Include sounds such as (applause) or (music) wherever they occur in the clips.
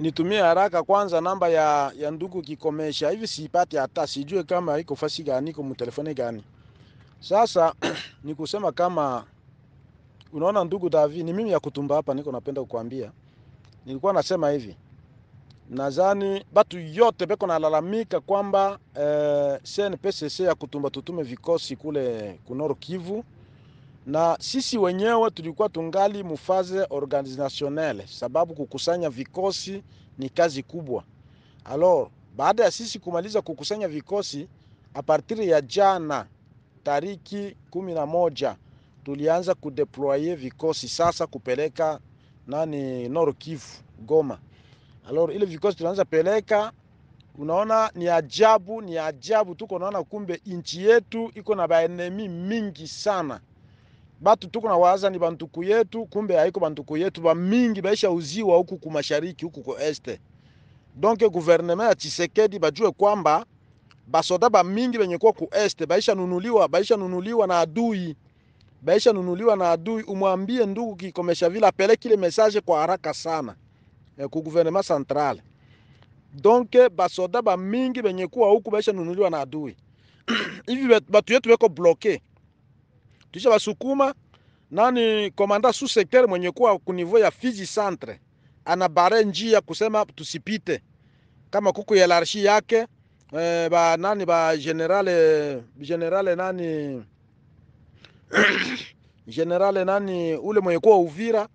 nitumie haraka kwanza namba ya, ya ndugu Kikomesha, hivi siipate hata sijue kama iko fasi gani, iko mtelefoni gani. Sasa (clears throat) ni kusema kama unaona, ndugu Davi, ni mimi ya kutumba hapa, niko napenda kukwambia, nilikuwa nasema hivi, nadhani batu yote beko nalalamika kwamba eh, CNPSC ya kutumba tutume vikosi kule kunoro Kivu na sisi wenyewe tulikuwa tungali mufaze organizationnelle, sababu kukusanya vikosi ni kazi kubwa. Alors, baada ya sisi kumaliza kukusanya vikosi a partir ya jana tariki kumi na moja tulianza kudeployer vikosi sasa kupeleka nani Nord Kivu Goma. Alors ile vikosi tunaanza peleka, unaona ni ajabu, ni ajabu tuko naona kumbe inchi yetu iko na baenemi mingi sana batu tuko na waza ni bantuku yetu, kumbe haiko bantuku yetu, ba mingi baisha uziwa huku ku mashariki huku ku este. Donc gouvernement ya Tshisekedi bajue kwamba basoda ba mingi benye kwa ku este baisha nunuliwa, baisha nunuliwa na adui, baisha nunuliwa na adui. Umwambie ndugu Kikomesha vile apeleke kile message kwa haraka sana eh, ku gouvernement central. Donc basoda ba mingi benye kwa huku baisha nunuliwa na adui (clears throat) hivi batu yetu weko bloke Tuisha basukuma nani komanda sous secteur mwenye kuwa kunivou ya Fizi centre anabare njia kusema tusipite, kama ya larshi yake e, ba nani ba general general nani (coughs) general nani ule mwenye kuwa Uvira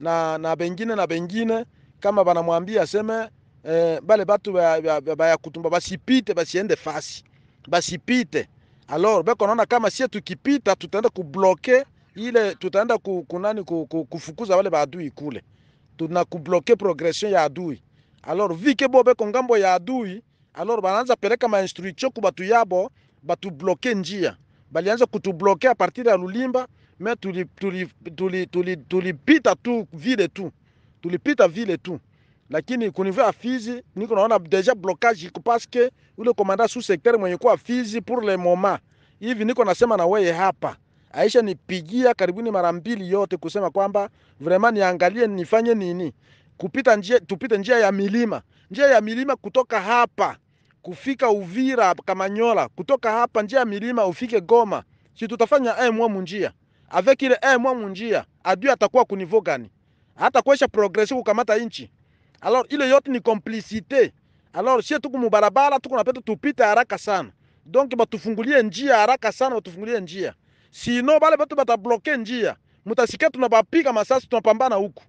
na na bengine na bengine kama banamwambia aseme e, bale batu bayakutumba ba, ba, ba, basipite basiende fasi basipite alors beko naona kama sie tukipita tutaenda kubloke ile, tutaenda kunani kufukuza wale baadui kule, tuna kubloke progression ya adui. Alors vike bo beko ngambo ya adui, alors banaanza peleka ma instruction ku batu yabo, batu bloke njia, balianza kutubloke a partir ya Lulimba me tulipita tuli, tuli, tuli, tuli tu vile tu tulipita vile tu lakini kunivea Fizi niko naona deja blocage iko parce que ule commandant sous secteur mwenye kwa Fizi pour le moment hivi, niko nasema na wewe hapa Aisha nipigia karibuni mara mbili yote kusema kwamba vraiment niangalie nifanye nini kupita njia, tupite njia ya milima, njia ya milima kutoka hapa kufika Uvira Kamanyola, kutoka hapa njia ya milima ufike Goma, si tutafanya eh mwa munjia avec ile eh mwa munjia, adui atakuwa kunivo gani hata kuesha progressi kukamata inchi Alors ile yote ni complicité. Alors sie tuko mubarabara tuko napenda tupite haraka sana. Donc batufungulie njia haraka sana, batufungulie njia. Sino bale batu batabloke njia. Mutasikia tunabapiga masasi tunapambana huku.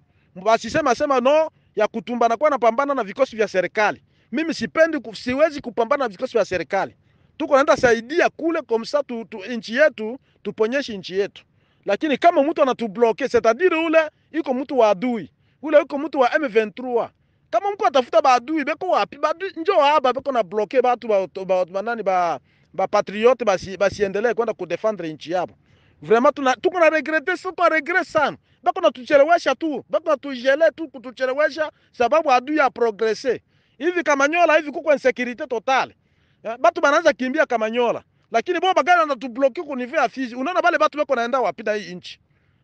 Basisema sema no ya kutumba na kuwa napambana na vikosi vya serikali. Mimi sipendi siwezi kupambana na vikosi vya serikali. Tuko naenda saidia kule komsa tu, tu nchi yetu tuponyeshe nchi yetu. Lakini kama mtu anatubloke, c'est-à-dire ule iko mtu wa adui. Ule iko mtu wa M23 kama mko atafuta baadui beko wapi? Baadui njo haba beko na bloke batu ba ba manani ba ba patriote basi basiendelee kwenda ku kudefendre nchi yabo. Vraiment tuna tuko na regrete siko regret sana. Beko na tuchelewesha tu, beko na tujele tu kutuchelewesha sababu adui ya progresser Hivi kama nyola hivi kuko insecurity totale. Eh, batu banaanza kimbia kama nyola Lakini boba gani anatubloki kunivea Fizi. Unaona bale batu beko naenda wapi na hii nchi?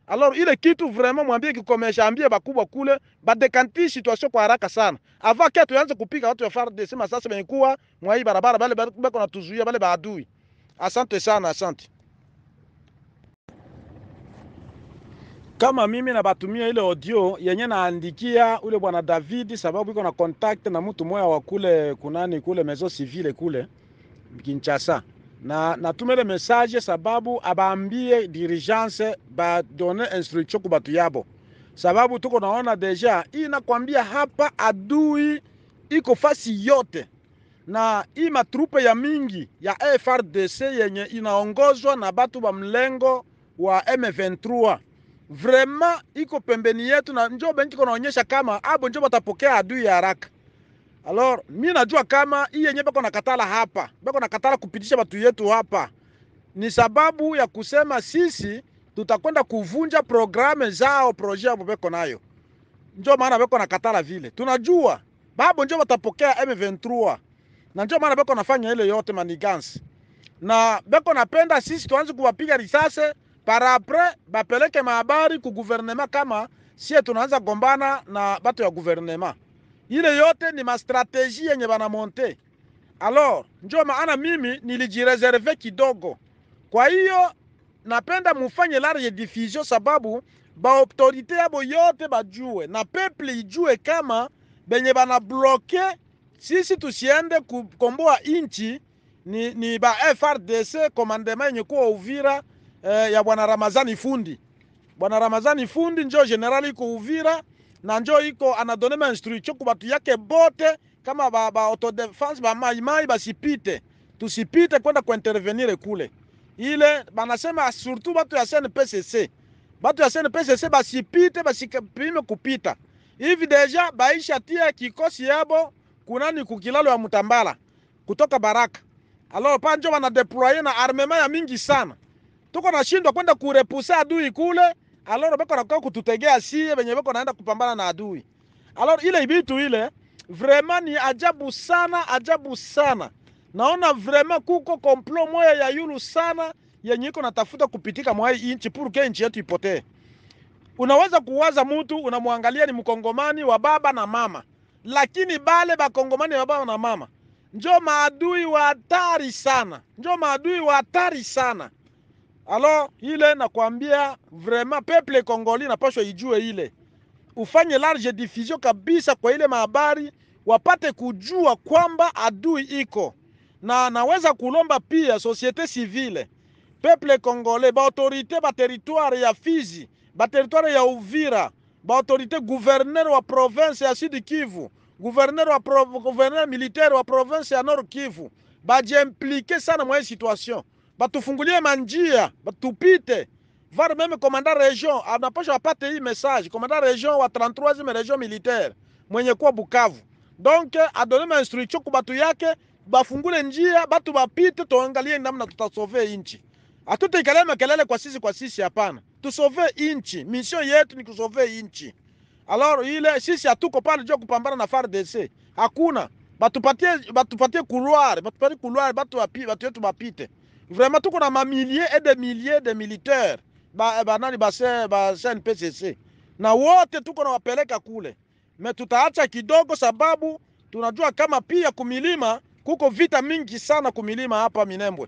Alors ile kitu vraiment mwambie kikomesha, ambie bakubwa kule badekanti situation kwa haraka sana, avant que tuanze kupiga watu wa FARDC masasi benye kuwa mwa hii barabara, bale bako natuzuia bale baadui. Asante sana, asante. Kama mimi nabatumia ile audio yenye naandikia ule bwana David, sababu iko na contact na mtu moya wa kule kunani kule mezo civile kule Kinshasa na natumele message sababu abaambie dirigence badone instruction ku batu yabo, sababu tuko naona deja hii nakwambia hapa, adui iko fasi yote, na hii matrupe ya mingi ya FRDC yenye inaongozwa na batu ba mlengo wa M23 vraiment iko pembeni yetu, na njo benchi kunaonyesha kama abo njo batapokea adui ya haraka Alors mi najua kama hii yenye beko nakatala hapa, beko nakatala kupitisha watu yetu hapa ni sababu ya kusema sisi tutakwenda kuvunja programe zao proje hapo beko nayo, njo maana beko nakatala vile. Tunajua babo njo watapokea M23 na njo maana beko nafanya ile yote manigance, na beko napenda sisi tuanze kuwapiga risase, para apres bapeleke mahabari ku guvernema, kama sie tunaanza gombana na batu ya guvernema. Ile yote ni mastrateji yenye banamonte. Alors njo maana mimi nilijireserve kidogo. Kwa hiyo napenda mufanye large diffusion, sababu baautorite yabo yote bajue na peple ijue kama benye bana bloke sisi tusiende kukomboa inchi ni, ni ba FRDC komandema yenye kuwa Uvira eh, ya bwana Ramazani Fundi. Bwana Ramazani Fundi njo generali ko Uvira na njo iko anadone ma instruction ku batu yake bote, kama ba, ba auto defense ba mai maimai basipite, tusipite kwenda ku intervenir kule. Ile banasema surtout batu ya CNPSC, batu ya CNPSC basipite, basipime kupita hivi. Deja baisha tia kikosi yabo kunani kukilalo ya mtambala kutoka Baraka alors panjo njo banadeploye na armement ya mingi sana, tuko nashindwa kwenda kurepusa adui kule aloro beko nakuka kututegea sie benye beko naenda kupambana na adui. Aloro ile bitu ile vraiment ni ajabu sana, ajabu sana. Naona vraiment kuko komplo moya ya yulu sana yenye iko natafuta kupitika mwa hii nchi pour que nchi yetu ipotee. Unaweza kuwaza mtu unamwangalia ni mkongomani wa baba na mama, lakini bale bakongomani wa baba na mama njo maadui wa hatari sana, njo maadui wa hatari sana alo ile nakwambia vraiment peuple Kongoli napashwa ijue ile, ufanye large diffusion kabisa kwa ile mahabari, wapate kujua kwamba adui iko na naweza kulomba pia societe civile peuple congolais baautorité bateritware ya Fizi bateritware ya Uvira baautorité gouverneur wa province ya Sud Kivu guverner wa pro, guverner militaire wa province ya Nord Kivu bajiimplike sana mwaye situation batufungulie manjia batupite var meme komanda region anapasha apate hii message komanda region wa 33e region militaire mwenye kuwa Bukavu donc adone ma instruction ku batu yake bafungule njia batu bapite, tuangalie namna tutasove inchi. Hatutaikalia makelele kwa sisi kwa sisi, hapana, tusove inchi. Mission yetu ni kusove inchi. Alors ile sisi hatuko pale jo kupambana na FARDC, hakuna. Batupatie batupatie couloir, batupatie couloir, batu wapi, batu yetu bapite vraiment tout tuko na milliers et des milliers de militaires bah eh, bah non bah c'est bah c'est ba PCC na wote tout qu'on a appelé tuko nawapeleka kule, me tutaacha kidogo, sababu tunajua kama pia kumilima kuko vita mingi sana kumilima hapa Minembwe,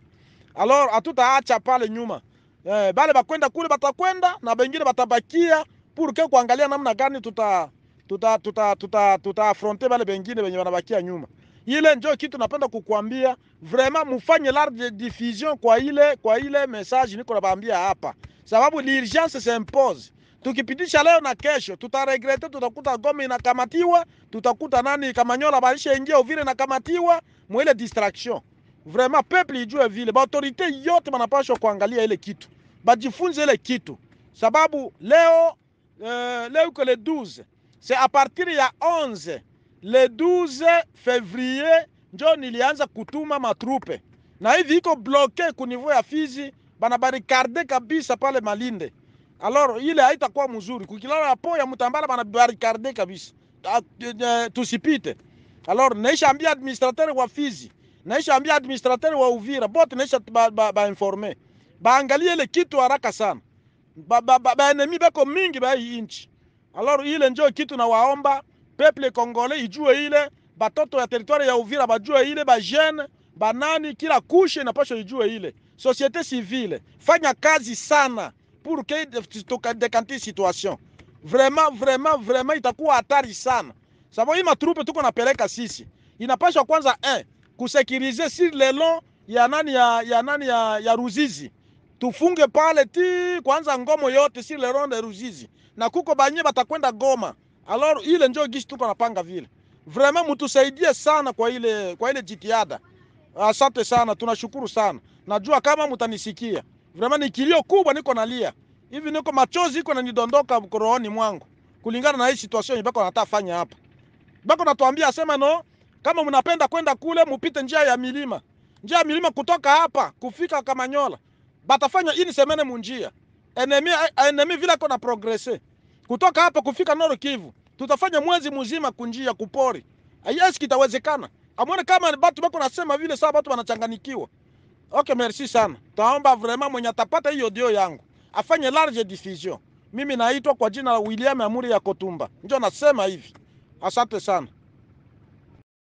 alors hatutaacha pale nyuma eh, bale bakwenda kule batakwenda na bengine batabakia purke kuangalia namna gani tuta tuta tuta tuta tuta, tuta bale bengine benye banabakia nyuma. Ile njo kitu napenda kukuambia, vraiment mufanye large diffusion kwa ile, kwa ile message niko nabambia hapa, sababu l'urgence s'impose. Tukipitisha leo na kesho tutaregrete, tutakuta Goma inakamatiwa, tutakuta nani Kamanyola baisha ingia Uvira inakamatiwa, mwile distraction vraiment peuple ijue vile ba autorite yote banapashwa kuangalia ile kitu, bajifunze ile kitu sababu leo, uh, leo uko le 12 c'est à partir ya 11 le 12 février njo nilianza kutuma matrupe na hivi iko bloke kunivo ya Fizi, bana banabarikarde kabisa pale Malinde. Alors ile haitakuwa mzuri kukilala hapo ya Mtambala, bana banabarikarde kabisa ah, eh, eh, tusipite. Alors naisha ambia administrateur wa Fizi, naisha ambia administrateur wa Uvira, bote naisha ba, ba, ba baangalie ile kitu haraka sana ba, ba, ba, ba enemi beko mingi ba hii inchi. Alors ile njoo kitu na waomba Peple Kongole ijue ile, batoto ya teritwari ya Uvira bajue ile, bajene banani, kila kushe inapaswa ijue ile. Societe civile fanya kazi sana pour que tukadekanti situation vraiment vraiment vraiment, itakuwa hatari sana sababu hii matrupe tuko napeleka sisi inapaswa kwanza eh, kusekirize sur le long ya nani ya, ya nani ya, ya Ruzizi tufunge pale ti kwanza ngomo yote sur le long de Ruzizi, na kuko banye batakwenda Goma Alors ile ndio gisi tuko napanga vile. Vraiment mutusaidie sana kwa ile kwa ile jitihada. Asante sana, tunashukuru sana. Najua kama mtanisikia. Vraiment ni kilio kubwa niko nalia. Hivi niko machozi iko nanidondoka rohoni mwangu. Kulingana na hii situation ibako nataka hapa. Bako natuambia asema no, kama mnapenda kwenda kule mupite njia ya milima. Njia ya milima kutoka hapa kufika Kamanyola. Batafanya ini semene munjia. Enemi enemi vile kona progresser kutoka hapa kufika Noro Kivu tutafanya mwezi mzima kunjia kupori. Yes, kitawezekana. Amwone kama batu bako nasema vile saa batu wanachanganikiwa. Okay, merci sana. Taomba vrema mwenye atapata hiyo dio yangu afanye large decision. Mimi naitwa kwa jina la William Amuri ya Kotumba. Njoo nasema hivi. Asante sana.